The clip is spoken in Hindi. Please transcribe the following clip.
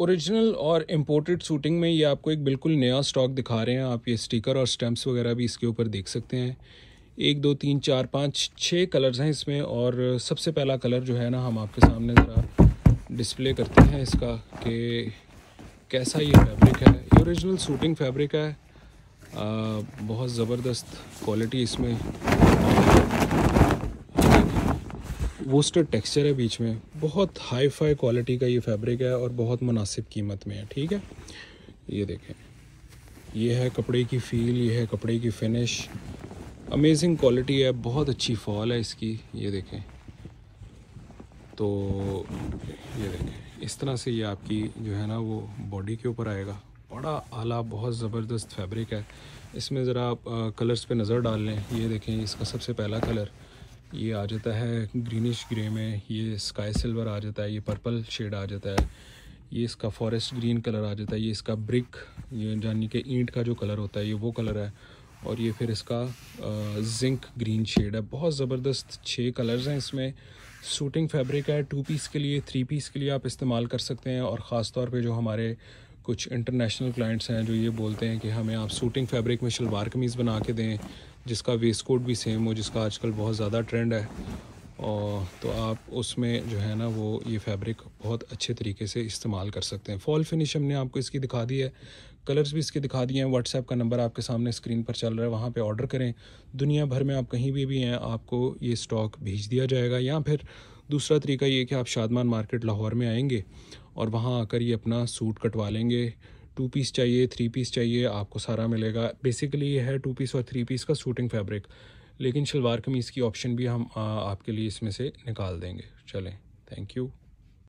ओरिजिनल और इम्पोर्टेड सूटिंग में ये आपको एक बिल्कुल नया स्टॉक दिखा रहे हैं आप ये स्टिकर और स्टैम्प्स वगैरह भी इसके ऊपर देख सकते हैं एक दो तीन चार पाँच छः कलर्स हैं इसमें और सबसे पहला कलर जो है ना हम आपके सामने ज़रा डिस्प्ले करते हैं इसका कि कैसा ये फैब्रिक है ये ओरिजिनल सूटिंग फैब्रिक है आ, बहुत ज़बरदस्त क्वालिटी इसमें वोस्टर टेक्सचर है बीच में बहुत हाई फाई क्वालिटी का ये फैब्रिक है और बहुत मुनासिब कीमत में है ठीक है ये देखें ये है कपड़े की फील ये है कपड़े की फिनिश अमेजिंग क्वालिटी है बहुत अच्छी फॉल है इसकी ये देखें तो ये देखें इस तरह से ये आपकी जो है ना वो बॉडी के ऊपर आएगा बड़ा आला बहुत ज़बरदस्त फैब्रिक है इसमें ज़रा आप कलर्स पे नज़र डाल लें ये देखें इसका सबसे पहला कलर ये आ जाता है ग्रीनिश ग्रे में ये स्काई सिल्वर आ जाता है ये पर्पल शेड आ जाता है ये इसका फॉरेस्ट ग्रीन कलर आ जाता है ये इसका ब्रिक ये यानी कि ईंट का जो कलर होता है ये वो कलर है और ये फिर इसका जिंक ग्रीन शेड है बहुत ज़बरदस्त छः कलर्स हैं इसमें सूटिंग फैब्रिक है टू पीस के लिए थ्री पीस के लिए आप इस्तेमाल कर सकते हैं और ख़ास तौर पे जो हमारे कुछ इंटरनेशनल क्लाइंट्स हैं जो ये बोलते हैं कि हमें आप सूटिंग फैब्रिक में शलवार कमीज़ बना के दें जिसका वेस्ट कोट भी सेम हो जिसका आजकल बहुत ज़्यादा ट्रेंड है और तो आप उसमें जो है ना वो ये फैब्रिक बहुत अच्छे तरीके से इस्तेमाल कर सकते हैं फॉल फिनिश हमने आपको इसकी दिखा दी है कलर्स भी इसके दिखा दिए हैं व्हाट्सएप का नंबर आपके सामने स्क्रीन पर चल रहा है वहाँ पे ऑर्डर करें दुनिया भर में आप कहीं भी भी हैं आपको ये स्टॉक भेज दिया जाएगा या फिर दूसरा तरीका ये कि आप शादमान मार्केट लाहौर में आएंगे और वहाँ आकर ये अपना सूट कटवा लेंगे टू पीस चाहिए थ्री पीस चाहिए आपको सारा मिलेगा बेसिकली ये है टू पीस और थ्री पीस का सूटिंग फैब्रिक लेकिन शलवार कमीज़ की ऑप्शन भी हम आ, आपके लिए इसमें से निकाल देंगे चलें थैंक यू